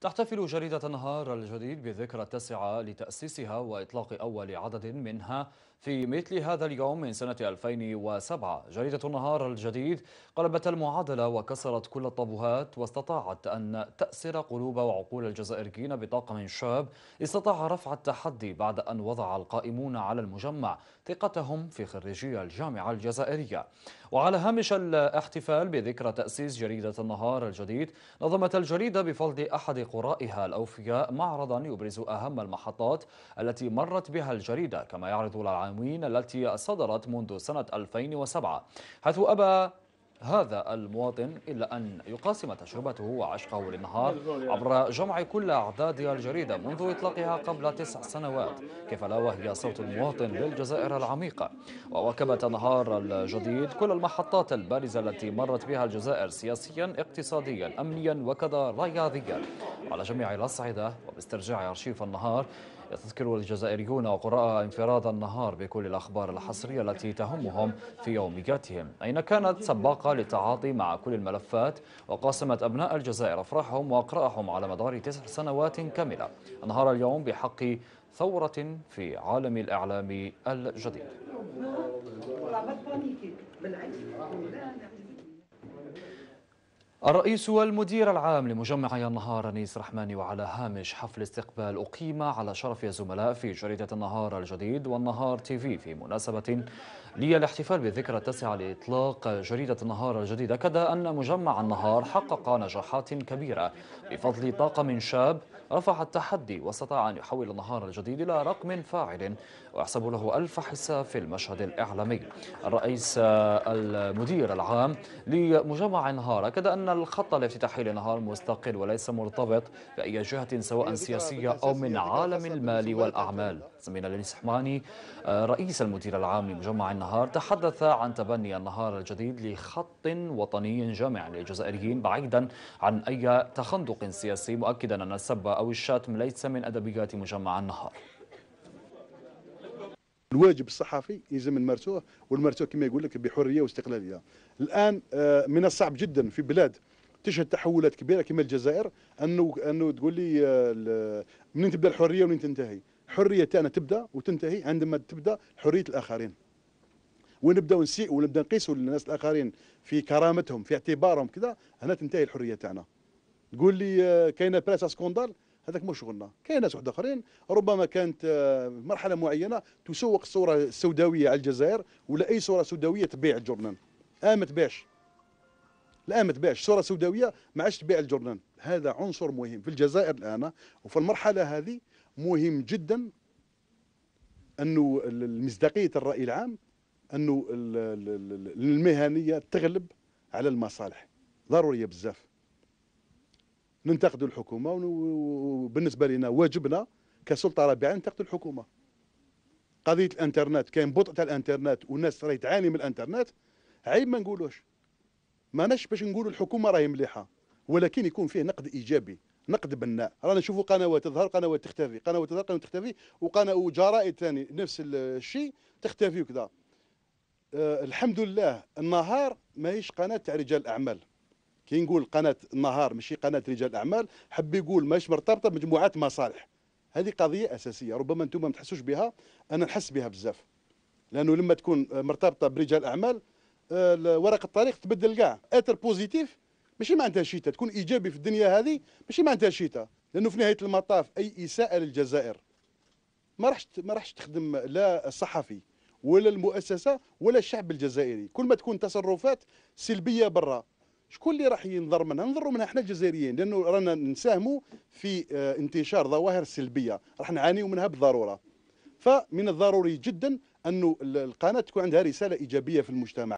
تحتفل جريدة النهار الجديد بالذكرى التاسعة لتأسيسها وإطلاق أول عدد منها في مثل هذا اليوم من سنة 2007 جريدة النهار الجديد قلبت المعادلة وكسرت كل الطابوهات واستطاعت أن تأسر قلوب وعقول الجزائريين بطاقم شاب استطاع رفع التحدي بعد أن وضع القائمون على المجمع ثقتهم في خريجي الجامعة الجزائرية وعلى هامش الاحتفال بذكرى تأسيس جريدة النهار الجديد نظمت الجريدة بفضل أحد قرائها الأوفياء معرضا يبرز أهم المحطات التي مرت بها الجريدة كما يعرض العناوين التي صدرت منذ سنة 2007 حيث أبى هذا المواطن إلا أن يقاسم تجربته وعشقه للنهار عبر جمع كل أعداد الجريدة منذ إطلاقها قبل تسع سنوات كيف لا وهي صوت المواطن للجزائر العميقة وواكبت نهار الجديد كل المحطات البارزة التي مرت بها الجزائر سياسيا اقتصاديا أمنيا وكذا رياضيا على جميع الأصعدة وباسترجاع أرشيف النهار يستذكر الجزائريون قراء انفراد النهار بكل الأخبار الحصرية التي تهمهم في يومياتهم أين كانت سباقة للتعاطي مع كل الملفات وقاسمت أبناء الجزائر أفراحهم وأقراءهم على مدار تسع سنوات كاملة انهار اليوم بحق ثورة في عالم الإعلام الجديد الرئيس والمدير العام لمجمع يا النهار أنيس رحماني وعلى هامش حفل استقبال أقيم على شرف الزملاء في جريدة النهار الجديد والنهار تي في في مناسبة للاحتفال بالذكرى التاسعة لإطلاق جريدة النهار الجديد أكد أن مجمع النهار حقق نجاحات كبيرة بفضل طاقم شاب رفع التحدي واستطاع أن يحول النهار الجديد إلى رقم فاعل ويحسب له ألف حساب في المشهد الإعلامي الرئيس المدير العام لمجمع النهار أكد أن أن الخط الافتتاحي لنهار مستقل وليس مرتبط بأي جهة سواء سياسية أو من عالم المال والأعمال زميل لينس حماني آه، رئيس المدير العام لمجمع النهار تحدث عن تبني النهار الجديد لخط وطني جامع للجزائريين بعيدا عن أي تخندق سياسي مؤكدا أن السب أو الشتم ليس من أدبيات مجمع النهار الواجب الصحفي يلزم نمارسوه ونمارسوه كما يقول لك بحريه واستقلاليه. الان آه، من الصعب جدا في بلاد تشهد تحولات كبيره كما الجزائر انه انه تقول لي آه، منين تبدا الحريه ومنين تنتهي؟ الحريه تاعنا تبدا وتنتهي عندما تبدا حريه الاخرين. ونبداو نسيء ونبدا نقيسوا الناس الاخرين في كرامتهم في اعتبارهم كذا هنا تنتهي الحريه تاعنا. تقول لي آه، كاينه بريس سكوندال هذاك مو شغلنا كاين ناس واحد اخرين ربما كانت آه، مرحله معينه تسوق الصوره السوداويه على الجزائر ولا اي صوره سوداويه تبيع الجورنان الان آه، ما تبيعش الان ما تبيعش صوره سوداويه ما عادش تبيع الجورنان هذا عنصر مهم في الجزائر الان وفي المرحله هذه مهم جدا انه مصداقيه الراي العام انه المهنيه تغلب على المصالح ضروريه بزاف ننتقدوا الحكومه وبالنسبه لنا واجبنا كسلطه رابعه ننتقدوا الحكومه قضيه الانترنت كاين بطء تاع الانترنت والناس راهي تعاني من الانترنت عيب ما نقولوش ماناش باش نقولوا الحكومه راهي مليحه ولكن يكون فيه نقد ايجابي نقد بناء رانا نشوفوا قنوات تظهر قنوات تختفي قنوات تظهر قنوات تختفي وقناه وجرائد ثاني نفس الشيء تختفي وكذا أه الحمد لله النهار ماهيش قناه تاع رجال اعمال كي نقول قناه النهار ماشي قناه رجال الاعمال حب يقول ماش مرتبطه بمجموعات مصالح هذه قضيه اساسيه ربما انتم ما تحسوش بها انا نحس بها بزاف لانه لما تكون مرتبطه برجال الاعمال آه، ورقه الطريق تبدل كاع اثر بوزيتيف ماشي معناتها شيتا تكون ايجابي في الدنيا هذه ماشي معناتها شيتا لانه في نهايه المطاف اي اساءه للجزائر ما راحش ما راحش تخدم لا الصحفي ولا المؤسسه ولا الشعب الجزائري كل ما تكون تصرفات سلبيه برا شكون اللي راح ينظر منها نظروا منها احنا الجزائريين لانه رانا نساهموا في آه، انتشار ظواهر سلبيه راح نعاني منها بالضروره فمن الضروري جدا انه القناه تكون عندها رساله ايجابيه في المجتمع